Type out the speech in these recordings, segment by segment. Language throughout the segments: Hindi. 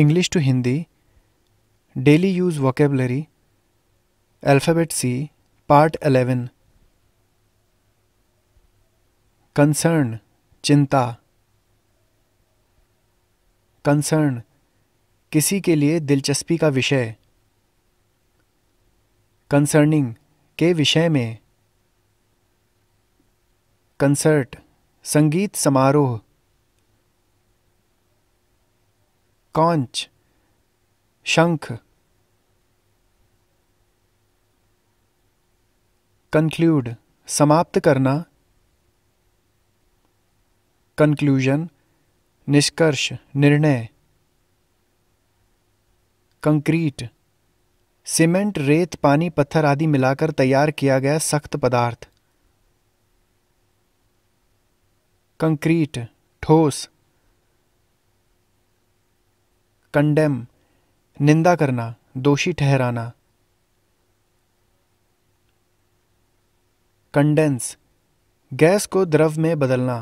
English to Hindi daily use vocabulary alphabet C part eleven concern चिंता कंसर्न किसी के लिए दिलचस्पी का विषय कंसर्निंग के विषय में कंसर्ट संगीत समारोह कांच शंख कंक्लूड समाप्त करना कंक्लूजन निष्कर्ष निर्णय कंक्रीट सीमेंट रेत पानी पत्थर आदि मिलाकर तैयार किया गया सख्त पदार्थ कंक्रीट ठोस कंडेम निंदा करना दोषी ठहराना कंडेंस गैस को द्रव में बदलना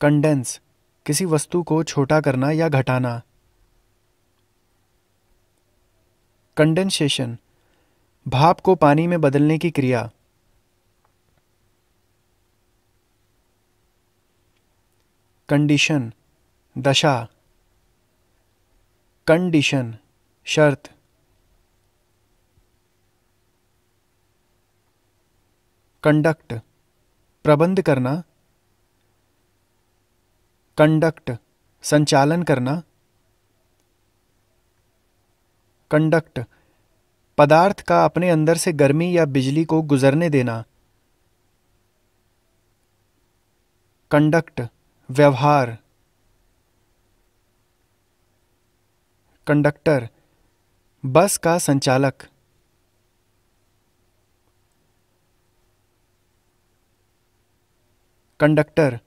कंडेंस किसी वस्तु को छोटा करना या घटाना कंडेंसेशन भाप को पानी में बदलने की क्रिया कंडीशन दशा कंडीशन शर्त कंडक्ट प्रबंध करना कंडक्ट संचालन करना कंडक्ट पदार्थ का अपने अंदर से गर्मी या बिजली को गुजरने देना कंडक्ट व्यवहार कंडक्टर बस का संचालक कंडक्टर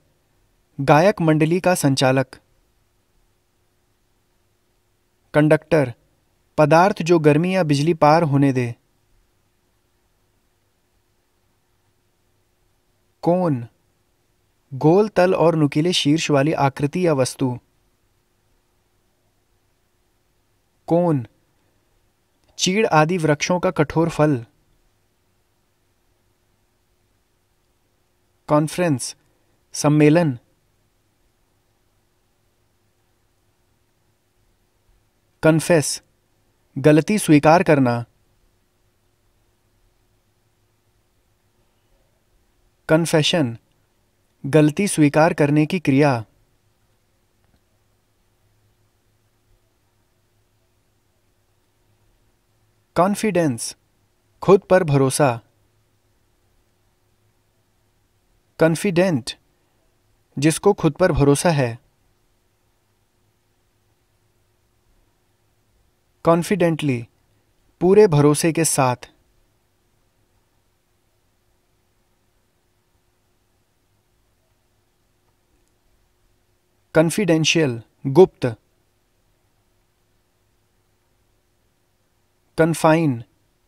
गायक मंडली का संचालक कंडक्टर पदार्थ जो गर्मी या बिजली पार होने दे कौन गोल तल और नुकीले शीर्ष वाली आकृति या वस्तु कोन चीड़ आदि वृक्षों का कठोर फल कॉन्फ्रेंस सम्मेलन कन्फेस गलती स्वीकार करना कन्फेशन गलती स्वीकार करने की क्रिया कॉन्फिडेंस खुद पर भरोसा कॉन्फिडेंट जिसको खुद पर भरोसा है कॉन्फिडेंटली पूरे भरोसे के साथ कॉन्फिडेंशियल गुप्त कन्फाइन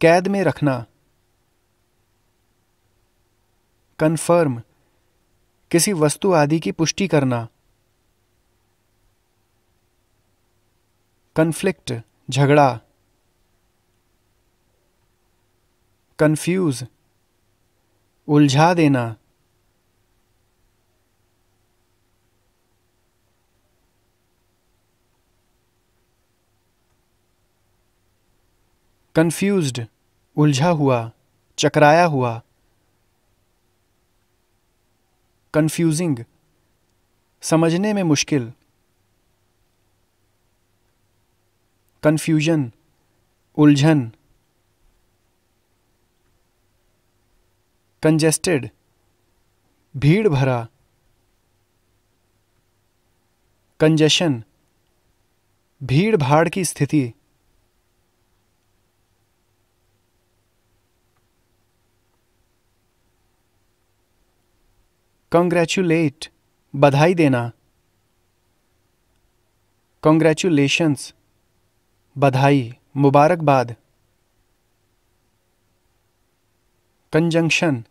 कैद में रखना कन्फर्म किसी वस्तु आदि की पुष्टि करना कन्फ्लिक्ट झगड़ा कन्फ्यूज उलझा देना कन्फ्यूज्ड उलझा हुआ चकराया हुआ कन्फ्यूजिंग समझने में मुश्किल कन्फ्यूजन उलझन कंजेस्टेड भीड़ भरा कंजेशन भीड़ भाड़ की स्थिति कंग्रेचुलेट बधाई देना कॉन्ग्रेचुलेशंस बधाई मुबारकबाद कंजंक्शन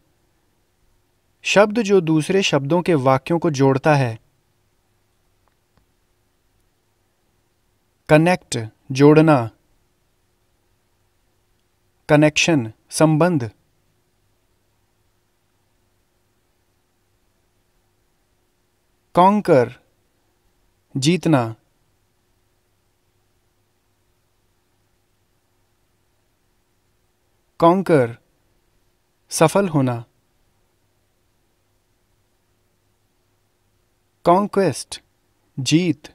शब्द जो दूसरे शब्दों के वाक्यों को जोड़ता है कनेक्ट जोड़ना कनेक्शन संबंध कॉन्कर जीतना कॉन्कर सफल होना कॉन्क्वेस्ट जीत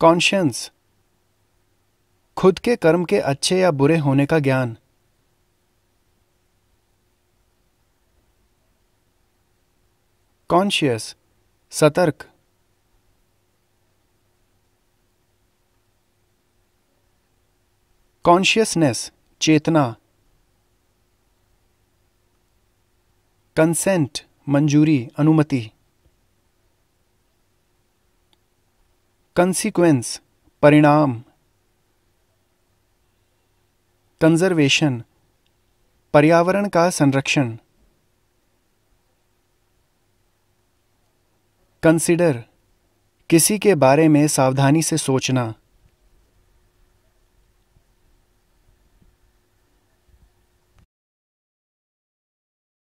कॉन्शियंस खुद के कर्म के अच्छे या बुरे होने का ज्ञान कॉन्शियस सतर्क कॉन्शियसनेस चेतना कंसेंट मंजूरी अनुमति कंसीक्वेंस परिणाम कंजर्वेशन पर्यावरण का संरक्षण कंसिडर किसी के बारे में सावधानी से सोचना